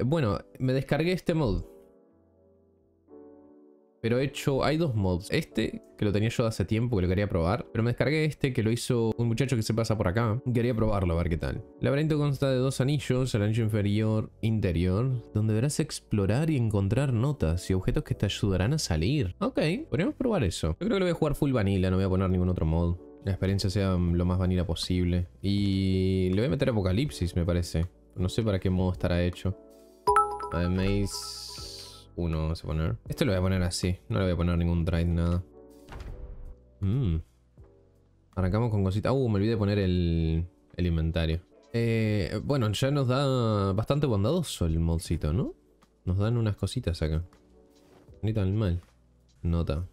Eh, bueno, me descargué este mod. Pero he hecho, hay dos mods. Este, que lo tenía yo hace tiempo, que lo quería probar. Pero me descargué este, que lo hizo un muchacho que se pasa por acá. Quería probarlo, a ver qué tal. El laberinto consta de dos anillos, el anillo inferior, interior, donde deberás explorar y encontrar notas y objetos que te ayudarán a salir. Ok, podríamos probar eso. Yo creo que lo voy a jugar full vanilla, no voy a poner ningún otro mod. La experiencia sea lo más vanilla posible. Y le voy a meter apocalipsis, me parece. No sé para qué modo estará hecho. A 1 vamos a poner. Este lo voy a poner así. No le voy a poner ningún drive, nada. Mm. Arrancamos con cositas. Uh, me olvidé de poner el, el inventario. Eh, bueno, ya nos da bastante bondadoso el modcito, ¿no? Nos dan unas cositas acá. Ni tan mal. Nota.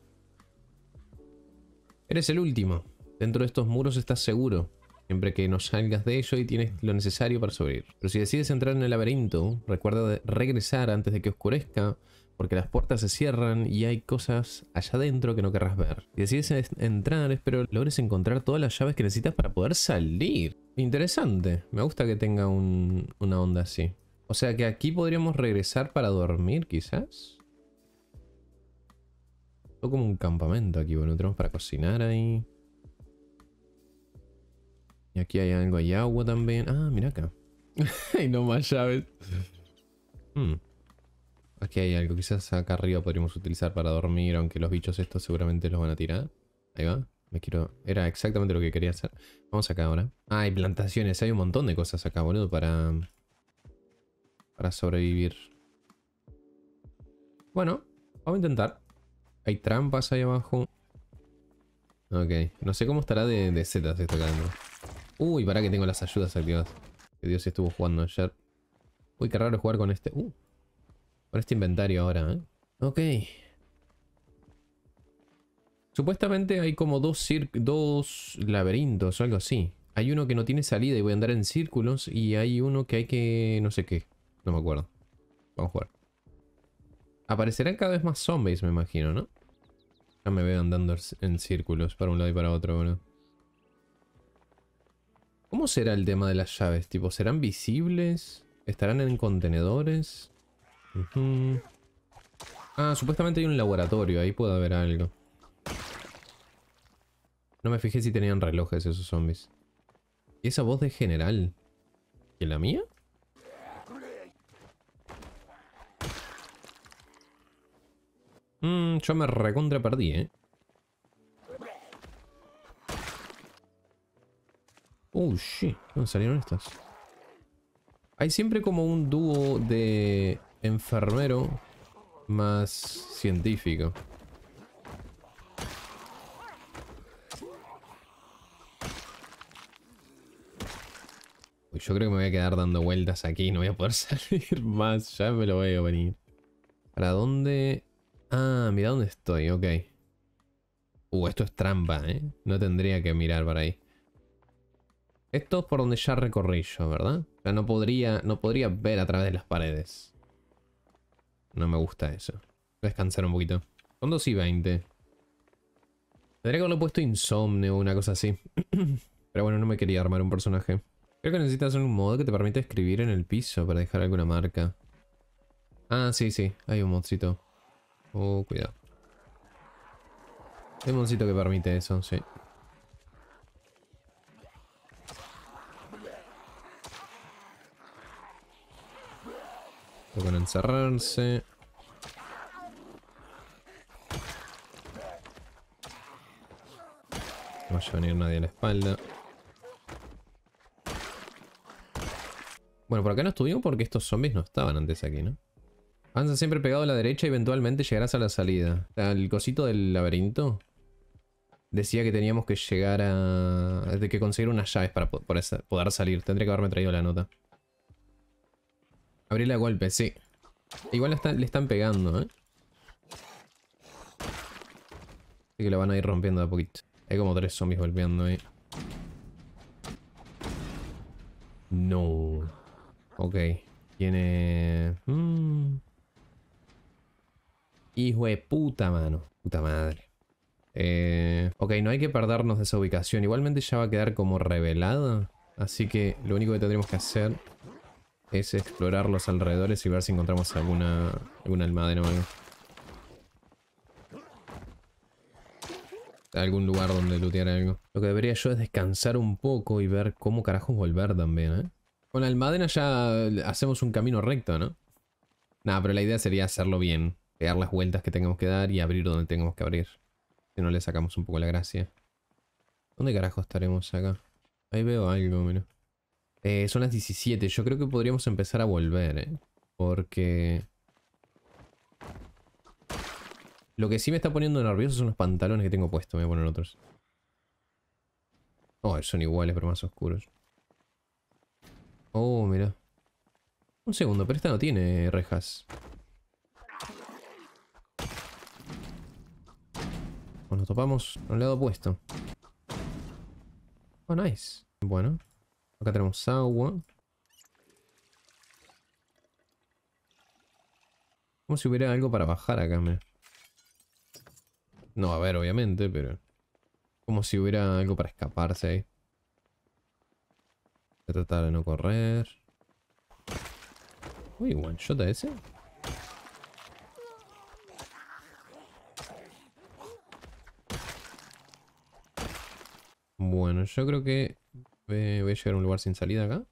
Eres el último. Dentro de estos muros estás seguro siempre que no salgas de ello y tienes lo necesario para subir. Pero si decides entrar en el laberinto, recuerda regresar antes de que oscurezca, porque las puertas se cierran y hay cosas allá adentro que no querrás ver. Si decides entrar, espero logres encontrar todas las llaves que necesitas para poder salir. Interesante, me gusta que tenga una onda así. O sea que aquí podríamos regresar para dormir, quizás. Todo como un campamento aquí, bueno, tenemos para cocinar ahí. Y aquí hay algo, hay agua también. Ah, mira acá. y no más llaves. Hmm. Aquí hay algo. Quizás acá arriba podríamos utilizar para dormir, aunque los bichos estos seguramente los van a tirar. Ahí va. Me quiero... Era exactamente lo que quería hacer. Vamos acá ahora. Ah, hay plantaciones. Hay un montón de cosas acá, boludo, para... Para sobrevivir. Bueno, vamos a intentar. Hay trampas ahí abajo. Ok. No sé cómo estará de, setas esto acá dentro. Uy, pará que tengo las ayudas activadas. Que Dios estuvo jugando ayer. Uy, qué raro jugar con este... Uh. con este inventario ahora, ¿eh? Ok. Supuestamente hay como dos, dos laberintos o algo así. Hay uno que no tiene salida y voy a andar en círculos. Y hay uno que hay que... no sé qué. No me acuerdo. Vamos a jugar. Aparecerán cada vez más zombies, me imagino, ¿no? Ya me veo andando en círculos para un lado y para otro, bueno. ¿Cómo será el tema de las llaves? Tipo, ¿serán visibles? ¿Estarán en contenedores? Ah, supuestamente hay un laboratorio, ahí puede haber algo. No me fijé si tenían relojes esos zombies. ¿Y esa voz de general? ¿Y la mía? Mm, yo me recontra perdí, ¿eh? Oh, shit. ¿Dónde salieron estas? Hay siempre como un dúo de enfermero más científico. yo creo que me voy a quedar dando vueltas aquí. No voy a poder salir más. Ya me lo veo venir. ¿Para dónde? Ah, mira dónde estoy. Ok. Uh, esto es trampa, ¿eh? No tendría que mirar para ahí. Esto es por donde ya recorrí yo, ¿verdad? O sea, no podría, no podría ver a través de las paredes. No me gusta eso. Descansar un poquito. Son 2 y 20. Tendría que haberlo puesto insomnio o una cosa así. Pero bueno, no me quería armar un personaje. Creo que necesitas un modo que te permita escribir en el piso para dejar alguna marca. Ah, sí, sí. Hay un modcito. Oh, cuidado. Hay un modcito que permite eso, sí. con encerrarse. No vaya a venir nadie a la espalda. Bueno, por acá no estuvimos porque estos zombies no estaban antes aquí, ¿no? Avanza siempre pegado a la derecha y eventualmente llegarás a la salida. El cosito del laberinto decía que teníamos que llegar a... de que conseguir unas llaves para poder salir. Tendré que haberme traído la nota. Abrir la golpe, sí. Igual le están pegando, ¿eh? Así que lo van a ir rompiendo de a poquito. Hay como tres zombies golpeando ahí. No. Ok. Tiene... Mm. Hijo de puta, mano. Puta madre. Eh, ok, no hay que perdernos de esa ubicación. Igualmente ya va a quedar como revelada. Así que lo único que tendremos que hacer es explorar los alrededores y ver si encontramos alguna, alguna almadena o algo. Algún lugar donde lootear algo. Lo que debería yo es descansar un poco y ver cómo carajos volver también, ¿eh? Con la almadena ya hacemos un camino recto, ¿no? Nada, pero la idea sería hacerlo bien. Pegar las vueltas que tengamos que dar y abrir donde tengamos que abrir. Si no le sacamos un poco la gracia. ¿Dónde carajo estaremos acá? Ahí veo algo, menos. Eh, son las 17. Yo creo que podríamos empezar a volver, ¿eh? Porque... Lo que sí me está poniendo nervioso son los pantalones que tengo puestos. Me voy a poner otros. Oh, son iguales, pero más oscuros. Oh, mira. Un segundo, pero esta no tiene rejas. Bueno, nos topamos al lado opuesto. Oh, nice. Bueno. Acá tenemos agua. Como si hubiera algo para bajar acá, me. No, a ver, obviamente, pero... Como si hubiera algo para escaparse ahí. Voy a tratar de no correr. Uy, one shot a ese. Bueno, yo creo que voy a llegar a un lugar sin salida acá.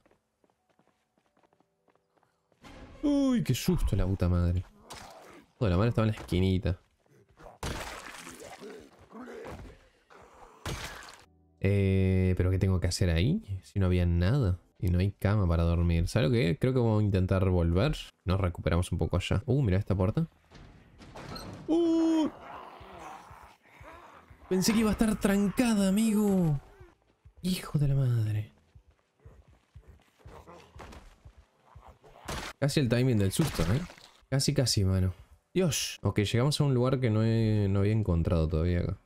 Uy, qué susto la puta madre. Toda la mano estaba en la esquinita. Eh, ¿Pero qué tengo que hacer ahí? Si no había nada. Y no hay cama para dormir. ¿Sabes lo que? Creo que vamos a intentar volver. Nos recuperamos un poco allá. Uh, mira esta puerta. Uh. Pensé que iba a estar trancada, amigo. Hijo de la madre. Casi el timing del susto, ¿eh? Casi, casi, mano. Dios. Ok, llegamos a un lugar que no, había encontrado todavía acá.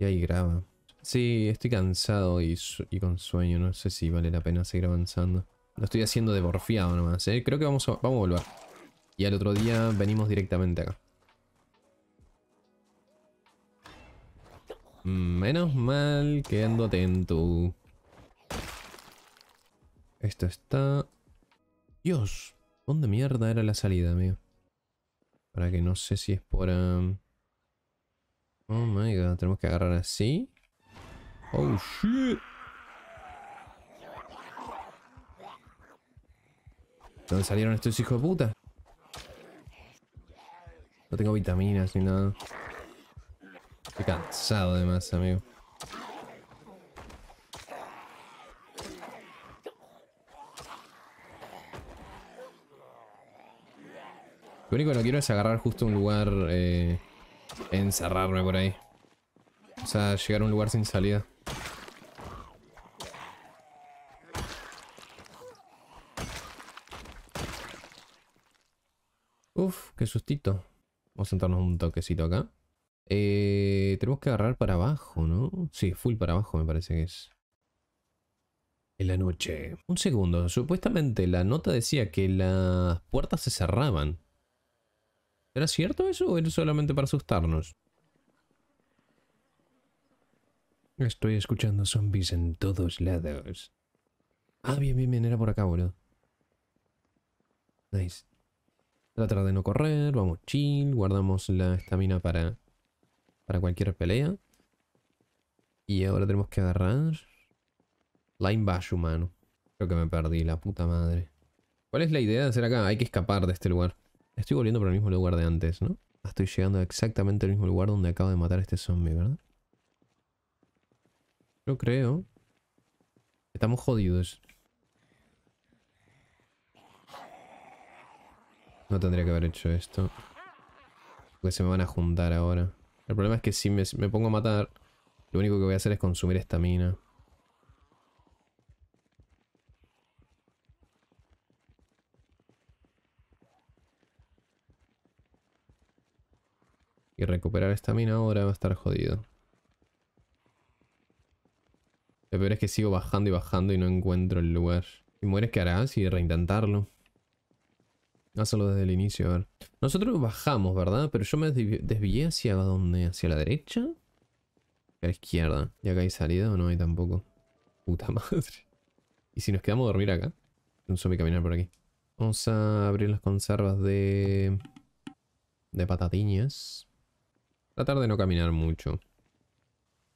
Y ahí graba. Sí, estoy cansado y, con sueño. No sé si vale la pena seguir avanzando. Lo estoy haciendo de porfiado nomás, ¿eh? Creo que vamos vamos a volver. Y al otro día venimos directamente acá. Menos mal que atento. Esto está... Dios, ¿dónde mierda era la salida, amigo? Para que no sé si es por... Oh my god, tenemos que agarrar así. Oh shit. ¿Dónde salieron estos hijos de puta? No tengo vitaminas ni nada cansado además, amigo. Lo único que no quiero es agarrar justo un lugar... Eh, encerrarme por ahí. O sea, llegar a un lugar sin salida. Uf, qué sustito. Vamos a sentarnos un toquecito acá. Eh, tenemos que agarrar para abajo, ¿no? Sí, full para abajo me parece que es. En la noche. Un segundo. Supuestamente la nota decía que las puertas se cerraban. ¿Era cierto eso o era solamente para asustarnos? Estoy escuchando zombies en todos lados. Ah, bien, bien, bien. Era por acá, boludo. Nice. Tratar de no correr. Vamos chill. Guardamos la estamina para para cualquier pelea. Y ahora tenemos que agarrar... Line Bash humano. Creo que me perdí, la puta madre. ¿Cuál es la idea de hacer acá? Hay que escapar de este lugar. Estoy volviendo por el mismo lugar de antes, ¿no? Estoy llegando exactamente al mismo lugar donde acabo de matar a este zombie, ¿verdad? Yo creo. Estamos jodidos. No tendría que haber hecho esto. Porque se me van a juntar ahora. El problema es que si me, pongo a matar, lo único que voy a hacer es consumir esta mina. Y recuperar esta mina ahora va a estar jodido. Lo peor es que sigo bajando y bajando y no encuentro el lugar. ¿Y mueres qué harás? Y reintentarlo. Hazlo desde el inicio, a ver. Nosotros bajamos, ¿verdad? Pero yo me desvié hacia dónde? ¿Hacia la derecha? A la izquierda. ¿Y acá hay salida o no hay tampoco? Puta madre. ¿Y si nos quedamos a dormir acá? no zombie caminar por aquí. Vamos a abrir las conservas de... De patatiñas. Tratar de no caminar mucho.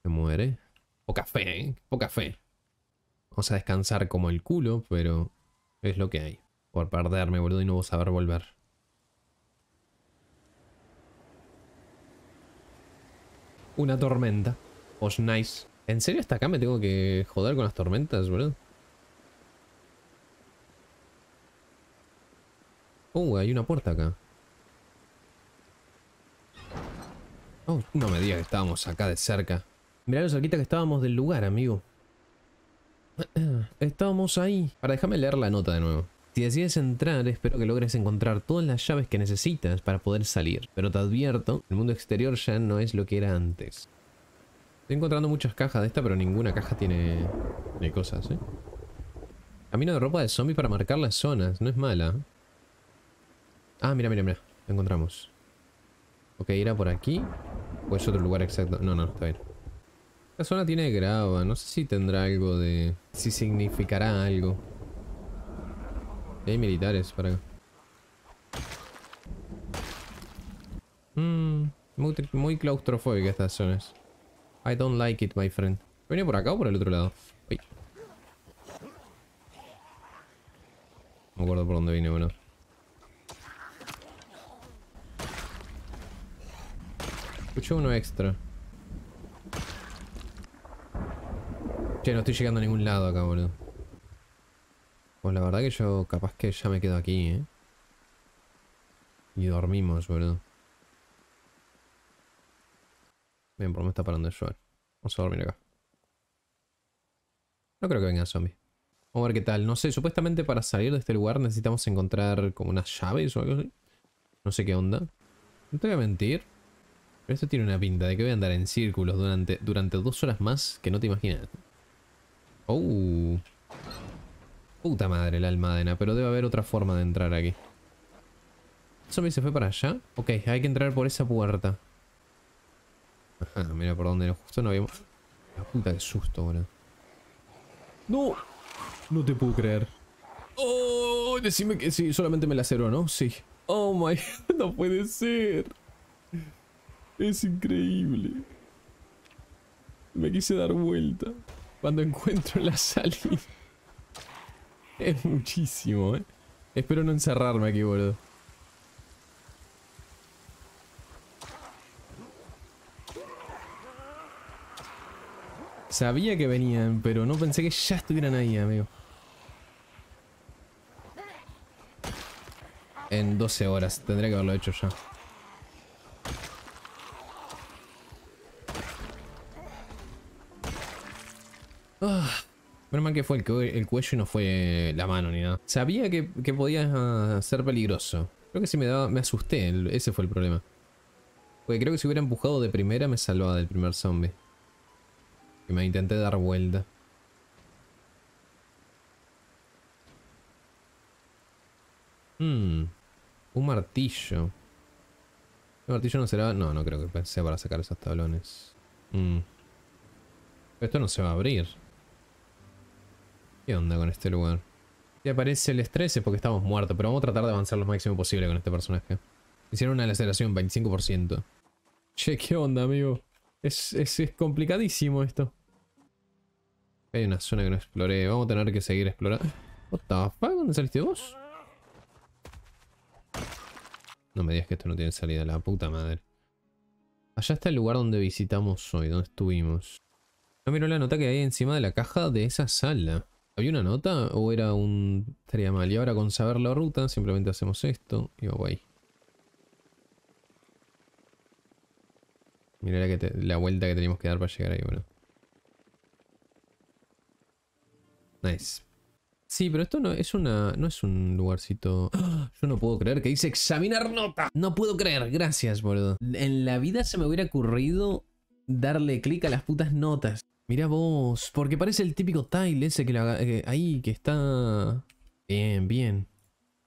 Se muere. Poca fe, ¿eh? Poca fe. Vamos a descansar como el culo, pero es lo que hay. Por perderme, boludo, y no a saber volver. Una tormenta. Oh, nice. ¿En serio hasta acá me tengo que joder con las tormentas, boludo? Uh, hay una puerta acá. Oh, no me digas que estábamos acá de cerca. Mirá lo cerquita que estábamos del lugar, amigo. Estábamos ahí. Ahora déjame leer la nota de nuevo. Si decides entrar, espero que logres encontrar todas las llaves que necesitas para poder salir, pero te advierto, el mundo exterior ya no es lo que era antes. Estoy encontrando muchas cajas de esta, pero ninguna caja tiene, tiene cosas, ¿eh? no de ropa de zombie para marcar las zonas, no es mala. Ah, mira, mira, mira, encontramos. Ok, irá por aquí. ¿O es otro lugar exacto? No, no, está bien. Esta zona tiene grava, no sé si tendrá algo de... si significará algo. Hay militares para acá. Mmm, muy, claustrofóbica estas zonas. I don't like it, my friend. ¿Viene por acá o por el otro lado? No me acuerdo por dónde vine, bueno. Escuché uno extra. Che, no estoy llegando a ningún lado acá, boludo. Pues la verdad que yo capaz que ya me quedo aquí, ¿eh? Y dormimos, boludo. Bien, por lo menos está parando el sol. Vamos a dormir acá. No creo que venga zombie. Vamos a ver qué tal. No sé, supuestamente para salir de este lugar necesitamos encontrar como unas llaves o algo así. No sé qué onda. No te voy a mentir. Pero esto tiene una pinta de que voy a andar en círculos durante, durante dos horas más que no te imaginas. Oh. Puta madre la almadena, pero debe haber otra forma de entrar aquí. Eso zombie se fue para allá? Ok, hay que entrar por esa puerta. Ajá, mira por donde justo no habíamos... La puta, de susto, ahora! ¡No! No te puedo creer. ¡Oh! Decime que sí, solamente me la cerró, ¿no? Sí. ¡Oh, my! ¡No puede ser! Es increíble. Me quise dar vuelta cuando encuentro la salida. Es muchísimo, eh. Espero no encerrarme aquí, boludo. Sabía que venían, pero no pensé que ya estuvieran ahí, amigo. En 12 horas, tendría que haberlo hecho ya. que fue el, cuello y no fue la mano ni nada. Sabía que, podía ser peligroso. Creo que si me daba, me asusté, ese fue el problema. Porque creo que si hubiera empujado de primera me salvaba del primer zombie. Y me intenté dar vuelta. Hmm. Un martillo. ¿El martillo no será...? No, no creo que sea para sacar esos tablones. Hmm. Esto no se va a abrir. ¿Qué onda con este lugar? Si aparece el estrés es porque estamos muertos, pero vamos a tratar de avanzar lo máximo posible con este personaje. Hicieron una aceleración 25%. Che, ¿qué onda, amigo? Es, complicadísimo esto. Hay una zona que no exploré. Vamos a tener que seguir explorando. ¿Dónde saliste vos? No me digas que esto no tiene salida, la puta madre. Allá está el lugar donde visitamos hoy, donde estuvimos. No miro la nota que hay encima de la caja de esa sala. ¿Había una nota o era un... estaría mal? Y ahora con saber la ruta simplemente hacemos esto y va ahí. Mira la, vuelta que tenemos que dar para llegar ahí, bueno. Nice. Sí, pero esto no es una. no es un lugarcito. Yo no puedo creer que dice examinar nota. No puedo creer, gracias, boludo. En la vida se me hubiera ocurrido darle clic a las putas notas. Mira vos, porque parece el típico tile ese que, la, eh, ahí que está... Bien, bien.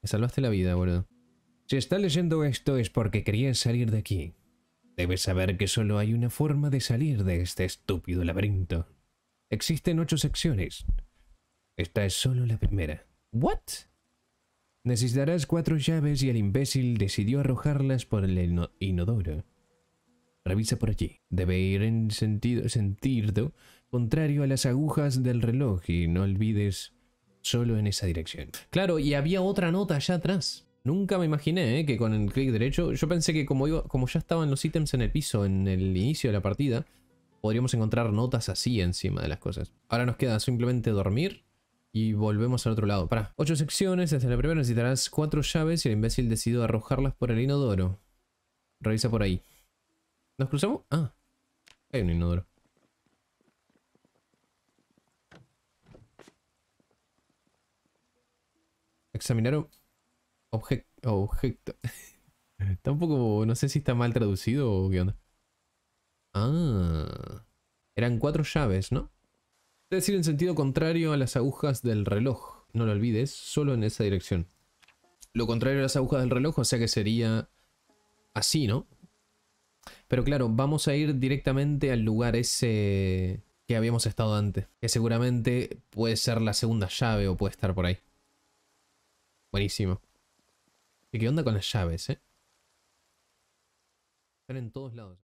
Me salvaste la vida, boludo. Si está leyendo esto es porque querías salir de aquí. Debes saber que solo hay una forma de salir de este estúpido laberinto. Existen ocho secciones. Esta es solo la primera. ¿What? Necesitarás cuatro llaves y el imbécil decidió arrojarlas por el inodoro. Revisa por allí. Debe ir en sentido, contrario a las agujas del reloj y no olvides solo en esa dirección. Claro, y había otra nota allá atrás. Nunca me imaginé eh, que con el clic derecho, yo pensé que como, como ya estaban los ítems en el piso en el inicio de la partida, podríamos encontrar notas así encima de las cosas. Ahora nos queda simplemente dormir y volvemos al otro lado. Para. Ocho secciones, desde la primera necesitarás cuatro llaves y el imbécil decidió arrojarlas por el inodoro. Revisa por ahí. ¿Nos cruzamos? Ah. Hay un inodoro. Examinaron objeto. objeto. poco... no sé si está mal traducido o qué onda. Ah. Eran cuatro llaves, ¿no? Es decir, en sentido contrario a las agujas del reloj. No lo olvides, solo en esa dirección. Lo contrario a las agujas del reloj, o sea que sería así, ¿no? Pero claro, vamos a ir directamente al lugar ese que habíamos estado antes. Que seguramente puede ser la segunda llave o puede estar por ahí. Buenísimo. ¿Y qué onda con las llaves, eh? Están en todos lados.